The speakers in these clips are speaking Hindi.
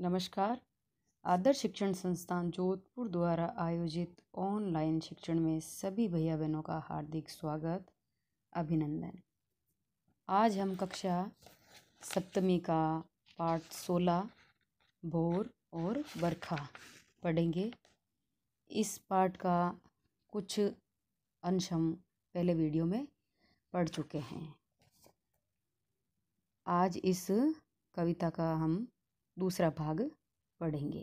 नमस्कार आदर्श शिक्षण संस्थान जोधपुर द्वारा आयोजित ऑनलाइन शिक्षण में सभी भैया बहनों का हार्दिक स्वागत अभिनंदन आज हम कक्षा सप्तमी का पाठ सोलह भोर और बरखा पढ़ेंगे इस पाठ का कुछ अंश हम पहले वीडियो में पढ़ चुके हैं आज इस कविता का हम दूसरा भाग पढ़ेंगे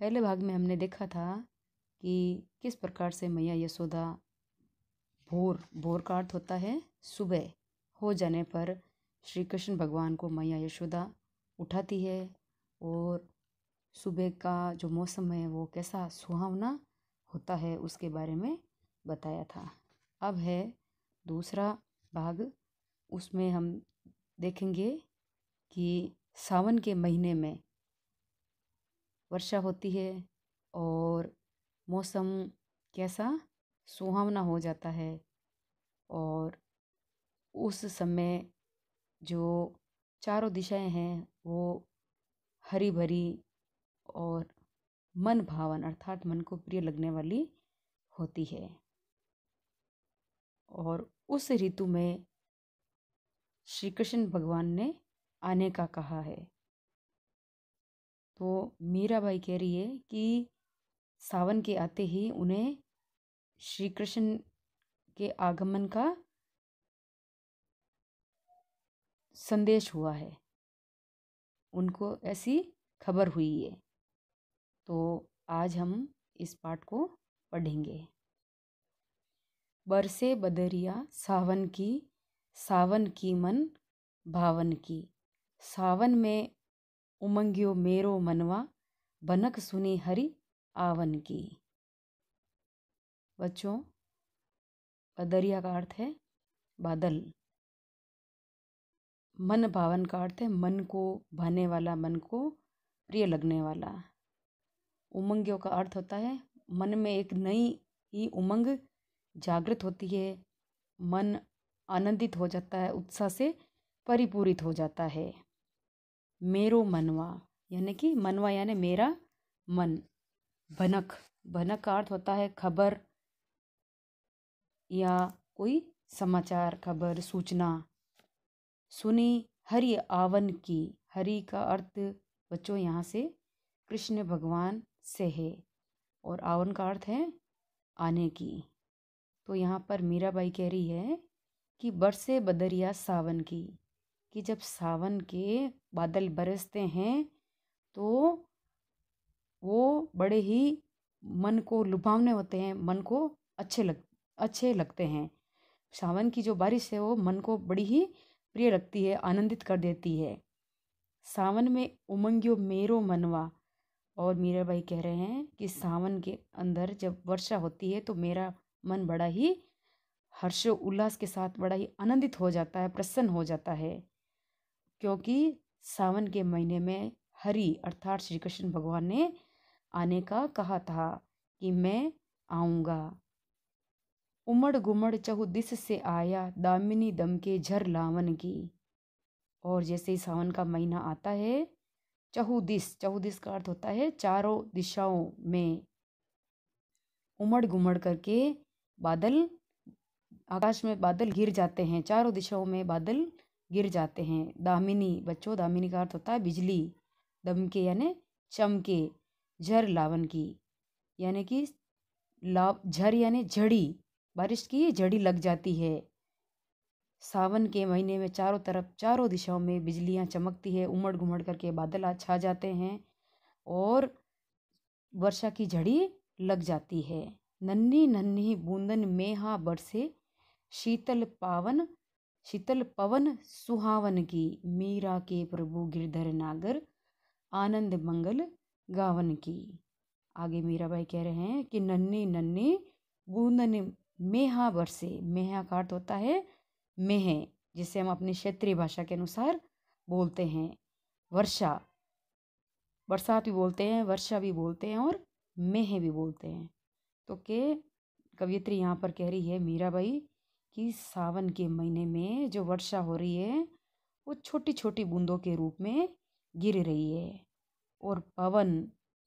पहले भाग में हमने देखा था कि किस प्रकार से मैया यशोदा भोर भोर का अर्थ होता है सुबह हो जाने पर श्री कृष्ण भगवान को मैया यशोदा उठाती है और सुबह का जो मौसम है वो कैसा सुहावना होता है उसके बारे में बताया था अब है दूसरा भाग उसमें हम देखेंगे कि सावन के महीने में वर्षा होती है और मौसम कैसा सुहावना हो जाता है और उस समय जो चारों दिशाएं हैं वो हरी भरी और मन भावन अर्थात मन को प्रिय लगने वाली होती है और उस ऋतु में श्री कृष्ण भगवान ने आने का कहा है तो मीरा भाई कह रही है कि सावन के आते ही उन्हें श्री कृष्ण के आगमन का संदेश हुआ है उनको ऐसी खबर हुई है तो आज हम इस पाठ को पढ़ेंगे बरसे बदरिया सावन की सावन की मन भावन की सावन में उमंगियो मेरो मनवा बनक सुनी हरि आवन की बच्चों दरिया का अर्थ है बादल मन भावन का अर्थ है मन को भाने वाला मन को प्रिय लगने वाला उमंगियों का अर्थ होता है मन में एक नई ही उमंग जागृत होती है मन आनंदित हो जाता है उत्साह से परिपूरित हो जाता है मेरो मनवा यानी कि मनवा यानी मेरा मन भनक भनक का अर्थ होता है खबर या कोई समाचार खबर सूचना सुनी हरि आवन की हरि का अर्थ बच्चों यहाँ से कृष्ण भगवान से है और आवन का अर्थ है आने की तो यहाँ पर मीराबाई कह रही है कि बरसे बदरिया सावन की कि जब सावन के बादल बरसते हैं तो वो बड़े ही मन को लुभावने होते हैं मन को अच्छे लग अच्छे लगते हैं सावन की जो बारिश है वो मन को बड़ी ही प्रिय लगती है आनंदित कर देती है सावन में उमंगियो मेरो मनवा और मीरा भाई कह रहे हैं कि सावन के अंदर जब वर्षा होती है तो मेरा मन बड़ा ही हर्ष उल्लास के साथ बड़ा ही आनंदित हो जाता है प्रसन्न हो जाता है क्योंकि सावन के महीने में हरि अर्थात श्री कृष्ण भगवान ने आने का कहा था कि मैं आऊँगा उमड़ घुमड़ चहु दिस से आया दामिनी दम के झर लावन की और जैसे ही सावन का महीना आता है चहु दिस का अर्थ होता है चारों दिशाओं में उमड़ घुमड़ करके बादल आकाश में बादल गिर जाते हैं चारों दिशाओं में बादल गिर जाते हैं दामिनी बच्चों दामिनी का अर्थ होता है बिजली दमके यानि चमके झर लावन की यानी कि लाव झर यानी झड़ी बारिश की झड़ी लग जाती है सावन के महीने में चारों तरफ चारों दिशाओं में बिजलियां चमकती है उमड़ घुमड़ करके बादल छा जाते हैं और वर्षा की झड़ी लग जाती है नन्ही नन्ही बूंदन में हाँ बरसे शीतल पावन शीतल पवन सुहावन की मीरा के प्रभु गिरधर नागर आनंद मंगल गावन की आगे मीराबाई कह रहे हैं कि नन्हे नन्हे बूंदन मेहा बरसे मेहा का अर्थ होता है मेह जिसे हम अपनी क्षेत्रीय भाषा के अनुसार बोलते हैं वर्षा बरसात भी बोलते हैं वर्षा भी बोलते हैं और मेह भी बोलते हैं तो के कवियत्री यहाँ पर कह रही है मीरा भाई कि सावन के महीने में जो वर्षा हो रही है वो छोटी छोटी बूंदों के रूप में गिर रही है और पवन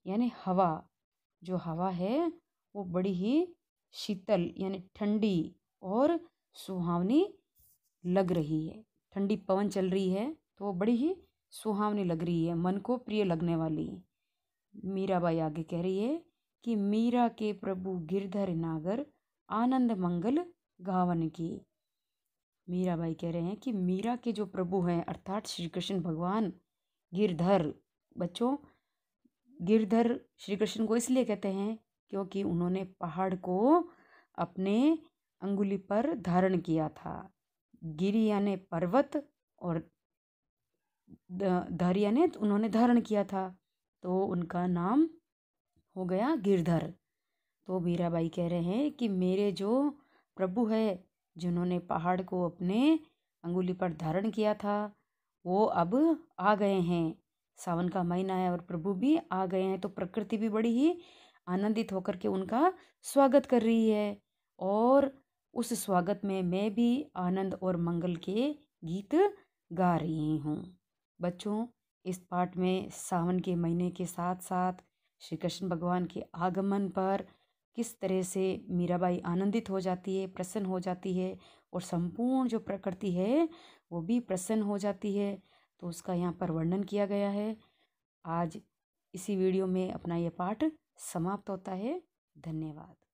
यानी हवा जो हवा है वो बड़ी ही शीतल यानी ठंडी और सुहावनी लग रही है ठंडी पवन चल रही है तो वो बड़ी ही सुहावनी लग रही है मन को प्रिय लगने वाली मीराबाई आगे कह रही है कि मीरा के प्रभु गिरधर नागर आनंद मंगल गावन की मीरा भाई कह रहे हैं कि मीरा के जो प्रभु हैं अर्थात श्री कृष्ण भगवान गिरधर बच्चों गिरधर श्री कृष्ण को इसलिए कहते हैं क्योंकि उन्होंने पहाड़ को अपने अंगुली पर धारण किया था गिरी यानि पर्वत और धर यानी उन्होंने धारण किया था तो उनका नाम हो गया गिरधर तो मीराबाई कह रहे हैं कि मेरे जो प्रभु है जिन्होंने पहाड़ को अपने अंगुली पर धारण किया था वो अब आ गए हैं सावन का महीना है और प्रभु भी आ गए हैं तो प्रकृति भी बड़ी ही आनंदित होकर के उनका स्वागत कर रही है और उस स्वागत में मैं भी आनंद और मंगल के गीत गा रही हूँ बच्चों इस पाठ में सावन के महीने के साथ साथ श्री कृष्ण भगवान के आगमन पर किस तरह से मीराबाई आनंदित हो जाती है प्रसन्न हो जाती है और संपूर्ण जो प्रकृति है वो भी प्रसन्न हो जाती है तो उसका यहाँ पर वर्णन किया गया है आज इसी वीडियो में अपना ये पाठ समाप्त होता है धन्यवाद